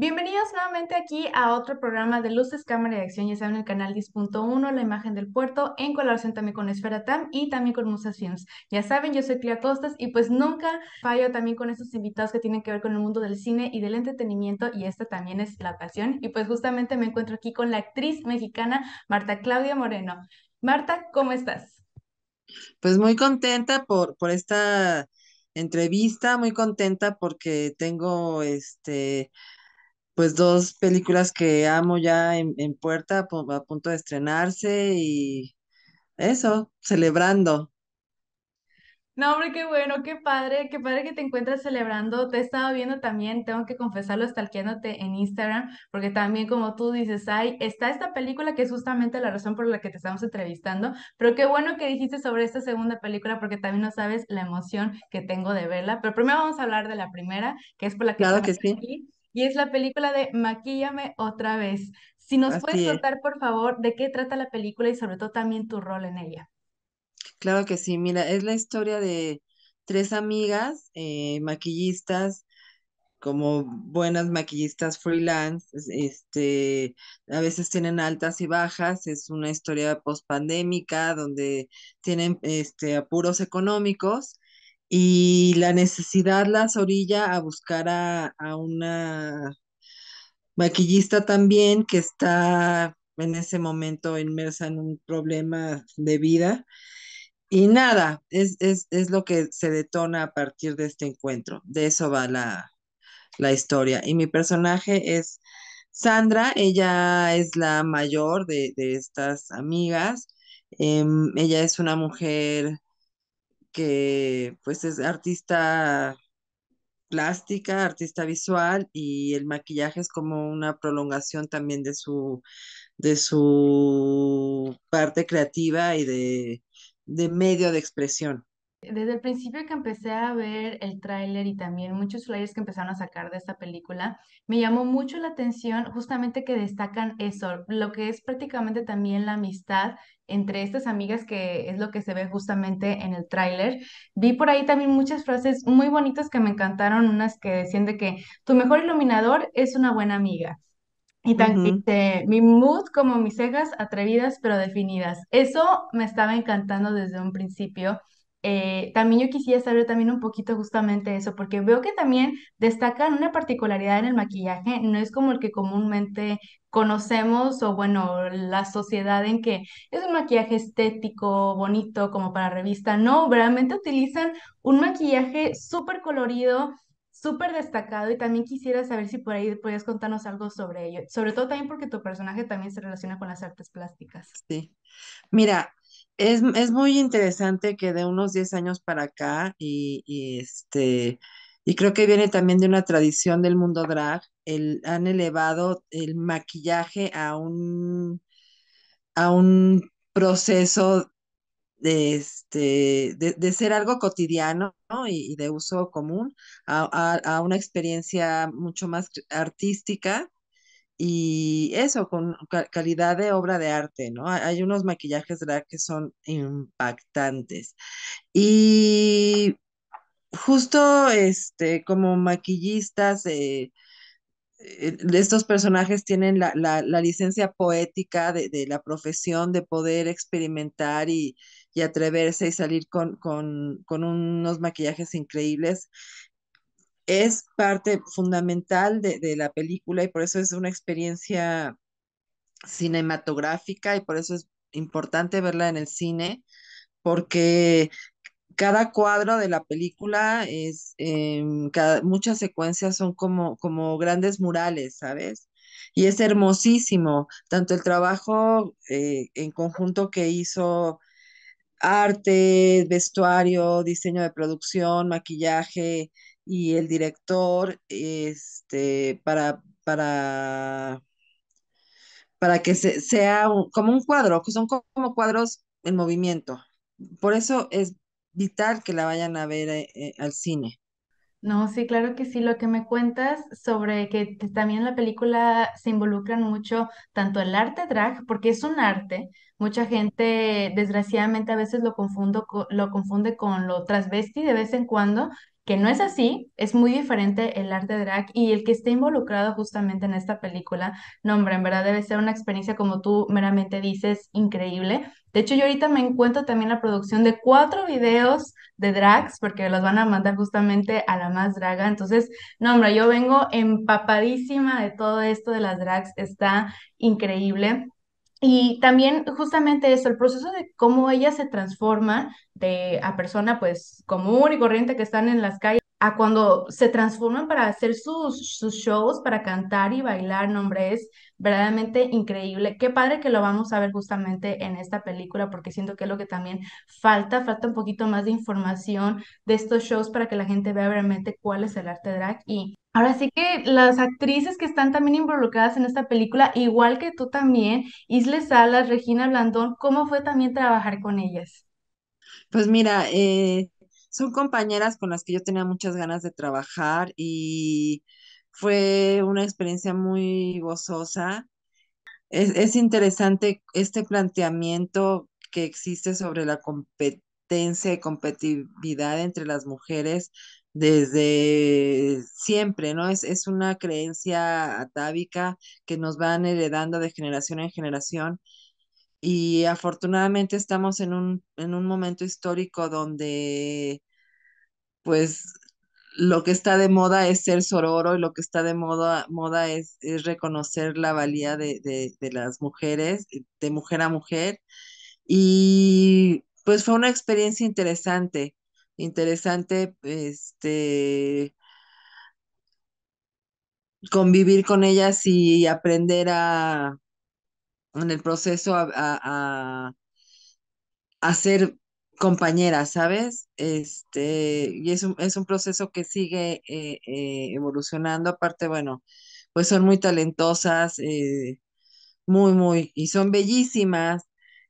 Bienvenidos nuevamente aquí a otro programa de Luces, Cámara y Acción, ya saben, el canal 10.1, la imagen del puerto, en colaboración también con Esfera TAM y también con Musas Films. Ya saben, yo soy Clea Costas y pues nunca fallo también con estos invitados que tienen que ver con el mundo del cine y del entretenimiento y esta también es la pasión. Y pues justamente me encuentro aquí con la actriz mexicana Marta Claudia Moreno. Marta, ¿cómo estás? Pues muy contenta por, por esta entrevista, muy contenta porque tengo este pues dos películas que amo ya en, puerta, a punto de estrenarse y eso, celebrando. No, hombre, qué bueno, qué padre, qué padre que te encuentras celebrando. Te he estado viendo también, tengo que confesarlo, stalkeándote en Instagram, porque también como tú dices, hay, está esta película que es justamente la razón por la que te estamos entrevistando, pero qué bueno que dijiste sobre esta segunda película, porque también no sabes la emoción que tengo de verla. Pero primero vamos a hablar de la primera, que es por la que... Claro y es la película de Maquíllame otra vez. Si nos puedes contar, por favor, de qué trata la película y sobre todo también tu rol en ella. Claro que sí, mira, es la historia de tres amigas eh, maquillistas como buenas maquillistas freelance, este, a veces tienen altas y bajas, es una historia pandémica donde tienen este, apuros económicos y la necesidad las orilla a buscar a, una maquillista también que está en ese momento inmersa en un problema de vida. Y nada, es, lo que se detona a partir de este encuentro. De eso va la, historia. Y mi personaje es Sandra, ella es la mayor de, estas amigas. Em, ella es una mujer que pues es artista plástica, artista visual y el maquillaje es como una prolongación también de su, de su parte creativa y de, de medio de expresión. Desde el principio que empecé a ver el tráiler y también muchos flyers que empezaron a sacar de esta película, me llamó mucho la atención justamente que destacan eso, lo que es prácticamente también la amistad entre estas amigas que es lo que se ve justamente en el tráiler. Vi por ahí también muchas frases muy bonitas que me encantaron, unas que decían de que tu mejor iluminador es una buena amiga. Y tan, mi mood como mis cejas atrevidas pero definidas. Eso me estaba encantando desde un principio eh, también yo quisiera saber también un poquito justamente eso, porque veo que también destacan una particularidad en el maquillaje, no es como el que comúnmente conocemos o bueno, la sociedad en que es un maquillaje estético, bonito, como para revista, no, realmente utilizan un maquillaje súper colorido, súper destacado y también quisiera saber si por ahí podrías contarnos algo sobre ello, sobre todo también porque tu personaje también se relaciona con las artes plásticas. Sí, mira, es, muy interesante que de unos 10 años para acá, y, y, este, y creo que viene también de una tradición del mundo drag, han elevado el maquillaje a un, a un proceso de, este, ser algo cotidiano y, de uso común, a una experiencia mucho más artística y eso, con calidad de obra de arte, ¿no? Hay unos maquillajes que son impactantes. Y justo, este, como maquillistas, eh, eh, estos personajes tienen la, licencia poética de, la profesión, de poder experimentar y, atreverse y salir con, con, unos maquillajes increíbles es parte fundamental de, la película y por eso es una experiencia cinematográfica y por eso es importante verla en el cine, porque cada cuadro de la película es, em, muchas secuencias son como, como grandes murales, ¿sabes? Y es hermosísimo, tanto el trabajo eh, en conjunto que hizo arte, vestuario, diseño de producción, maquillaje, y el director, este, para, para, para que se, sea como un cuadro, que son como cuadros en movimiento. Por eso es vital que la vayan a ver eh, eh, al cine. No, sí, claro que sí. Lo que me cuentas sobre que también la película se involucran mucho tanto el arte drag, porque es un arte. Mucha gente, desgraciadamente, a veces lo, confundo, lo confunde con lo transvesti de vez en cuando, que no es así, es muy diferente el arte drag y el que esté involucrado justamente en esta película, no hombre, en verdad debe ser una experiencia como tú meramente dices, increíble. De hecho, yo ahorita me encuentro también la producción de cuatro videos de drags, porque los van a mandar justamente a la más draga. Entonces, no, hombre, yo vengo empapadísima de todo esto de las drags, está increíble. Y también justamente eso, el proceso de cómo ella se transforma de a persona pues común y corriente que están en las calles a cuando se transforman para hacer sus, sus shows, para cantar y bailar, nombre es verdaderamente increíble. Qué padre que lo vamos a ver justamente en esta película, porque siento que es lo que también falta, falta un poquito más de información de estos shows para que la gente vea realmente cuál es el arte drag. Y ahora sí que las actrices que están también involucradas en esta película, igual que tú también, Isle Salas, Regina Blandón, ¿cómo fue también trabajar con ellas? Pues mira, eh, son compañeras con las que yo tenía muchas ganas de trabajar y fue una experiencia muy gozosa. Es, interesante este planteamiento que existe sobre la competencia y competitividad entre las mujeres desde siempre, ¿no? Es, es una creencia atávica que nos van heredando de generación en generación y afortunadamente estamos en un, momento histórico donde, pues, lo que está de moda es ser sororo y lo que está de moda, moda es, reconocer la valía de, de las mujeres, de mujer a mujer. Y pues fue una experiencia interesante, interesante, este, convivir con ellas y aprender a, en el proceso a, a, a, ser compañera, ¿sabes? Este, y es un, es un proceso que sigue eh, eh, evolucionando. Aparte, bueno, pues son muy talentosas, eh, muy, muy, y son bellísimas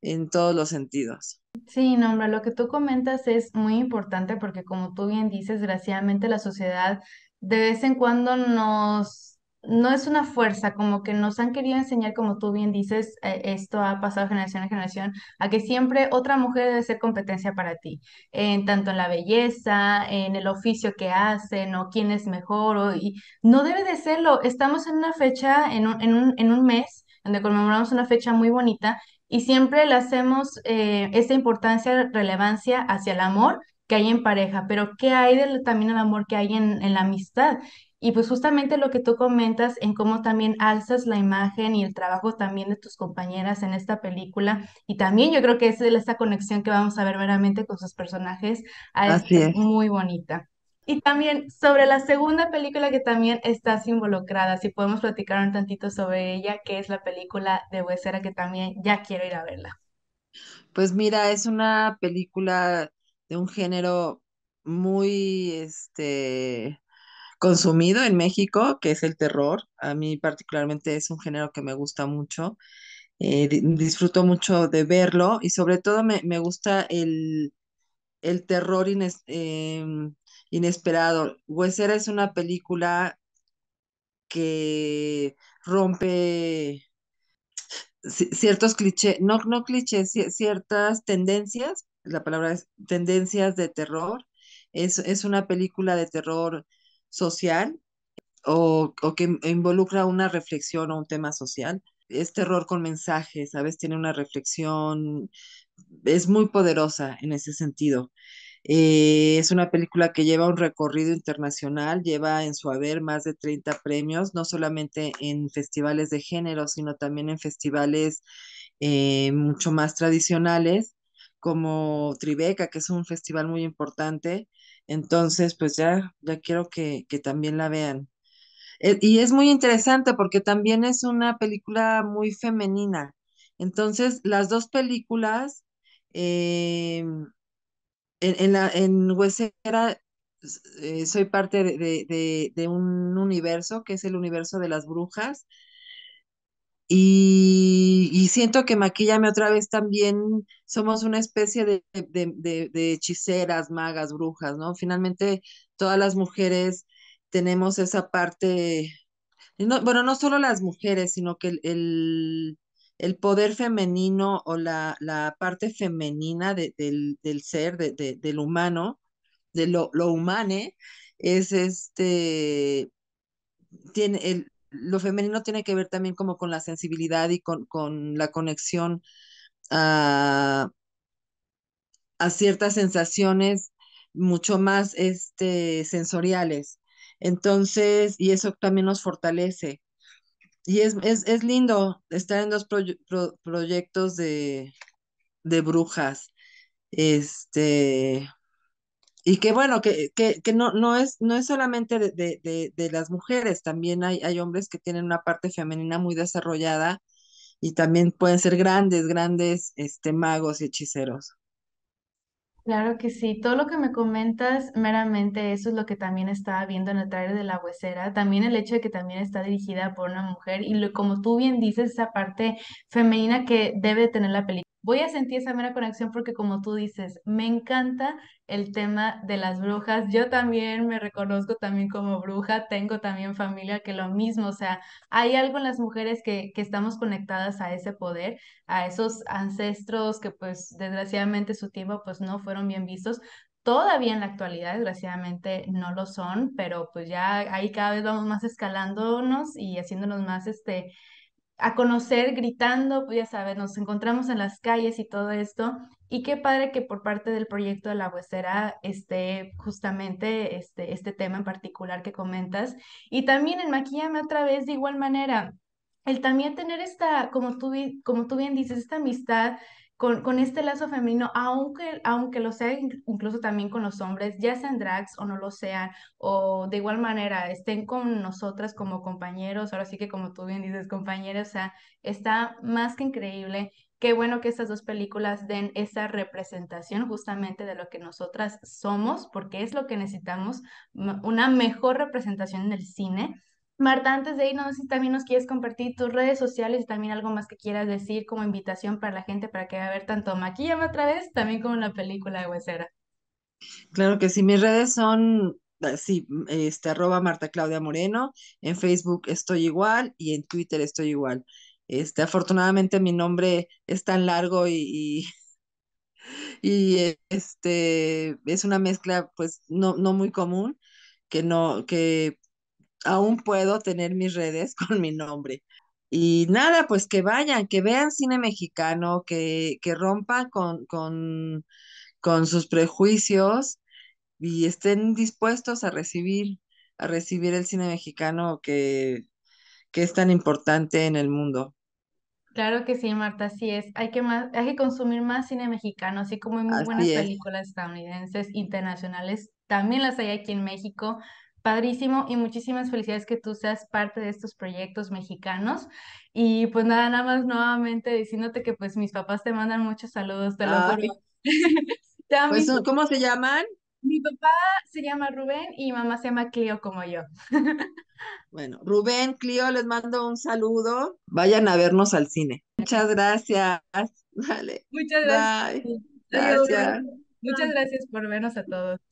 en todos los sentidos. Sí, no, lo que tú comentas es muy importante porque como tú bien dices, desgraciadamente la sociedad de vez en cuando nos no es una fuerza, como que nos han querido enseñar, como tú bien dices, eh, esto ha pasado generación a generación, a que siempre otra mujer debe ser competencia para ti, en tanto en la belleza, en el oficio que hacen o quién es mejor, o, y no debe de serlo. Estamos en una fecha, en un, en mes, donde conmemoramos una fecha muy bonita y siempre le hacemos esa eh, esta importancia, relevancia hacia el amor que hay en pareja, pero ¿qué hay también el amor que hay en, en la amistad? Y pues justamente lo que tú comentas en cómo también alzas la imagen y el trabajo también de tus compañeras en esta película. Y también yo creo que es esta conexión que vamos a ver verdaderamente con sus personajes. es, muy bonita. Y también sobre la segunda película que también estás involucrada, si podemos platicar un tantito sobre ella, que es la película de Huesera, que también ya quiero ir a verla. Pues mira, es una película de un género muy, este, consumido en México, que es el terror. A mí particularmente es un género que me gusta mucho. Eh, disfruto mucho de verlo y sobre todo me, gusta el, terror em, inesperado. Huesera es una película que rompe ciertos clichés, no, no clichés, ciertas tendencias, la palabra es tendencias de terror. Es, es una película de terror social o, que involucra una reflexión o un tema social. Es terror con mensajes, sabes tiene una reflexión, es muy poderosa en ese sentido. Eh, es una película que lleva un recorrido internacional, lleva en su haber más de 30 premios, no solamente en festivales de género, sino también en festivales eh, mucho más tradicionales, como Tribeca, que es un festival muy importante, entonces, pues ya, ya quiero que, también la vean. Eh, y es muy interesante porque también es una película muy femenina. Entonces, las dos películas, eh, en, la, en Huesera eh, soy parte de, de, de, un universo que es el universo de las brujas y, siento que Maquillame otra vez también somos una especie de, hechiceras, magas, brujas, ¿no? Finalmente todas las mujeres tenemos esa parte, bueno, no solo las mujeres, sino que el, poder femenino o la, parte femenina del, del, ser, del humano, de lo, lo humane, es este, tiene el, lo femenino tiene que ver también como con la sensibilidad y con, la conexión a, ciertas sensaciones mucho más este, sensoriales. Entonces, y eso también nos fortalece. Y es, lindo estar en dos proyectos de, de brujas. Este, y que bueno, que, no, no, es, no es solamente de, las mujeres, también hay, hay, hombres que tienen una parte femenina muy desarrollada y también pueden ser grandes, grandes este, magos y hechiceros. Claro que sí, todo lo que me comentas, meramente eso es lo que también estaba viendo en el trailer de La Huesera, también el hecho de que también está dirigida por una mujer y lo, como tú bien dices, esa parte femenina que debe tener la película voy a sentir esa mera conexión porque como tú dices, me encanta el tema de las brujas. Yo también me reconozco también como bruja, tengo también familia que lo mismo, o sea, hay algo en las mujeres que, que estamos conectadas a ese poder, a esos ancestros que pues desgraciadamente su tiempo pues no fueron bien vistos, todavía en la actualidad desgraciadamente no lo son, pero pues ya ahí cada vez vamos más escalándonos y haciéndonos más este a conocer gritando, pues ya sabes, nos encontramos en las calles y todo esto. Y qué padre que por parte del proyecto de la huesera esté justamente este, este tema en particular que comentas. Y también en Maquillame otra vez, de igual manera, el también tener esta, como tú, como tú bien dices, esta amistad con, este lazo femenino, aunque, aunque lo sea incluso también con los hombres, ya sean drags o no lo sean, o de igual manera estén con nosotras como compañeros, ahora sí que como tú bien dices, compañeros, o sea, está más que increíble. Qué bueno que estas dos películas den esa representación justamente de lo que nosotras somos, porque es lo que necesitamos, una mejor representación en el cine Marta, antes de irnos, si también nos quieres compartir tus redes sociales y también algo más que quieras decir como invitación para la gente para que vaya a ver tanto Maquillame otra vez, también como la película de Huesera. Claro que sí, mis redes son, eh, sí, este, arroba Marta Claudia Moreno, en Facebook estoy igual y en Twitter estoy igual. Este, afortunadamente mi nombre es tan largo y, y este es una mezcla pues no, no muy común que no que aún puedo tener mis redes con mi nombre. Y nada, pues que vayan, que vean cine mexicano, que, que rompan con, con, con sus prejuicios y estén dispuestos a recibir, a recibir el cine mexicano que, que es tan importante en el mundo. Claro que sí, Marta, así es. Hay que, más, hay que consumir más cine mexicano, así como hay muy buenas películas estadounidenses, internacionales. También las hay aquí en México, Padrísimo y muchísimas felicidades que tú seas parte de estos proyectos mexicanos. Y pues nada, nada más nuevamente diciéndote que pues mis papás te mandan muchos saludos, te lo ah, juro. Pues, ¿Cómo se llaman? Mi papá se llama Rubén y mi mamá se llama Clio como yo. bueno, Rubén, Clio, les mando un saludo. Vayan a vernos al cine. Muchas gracias. Muchas Gracias. Muchas gracias por vernos a todos.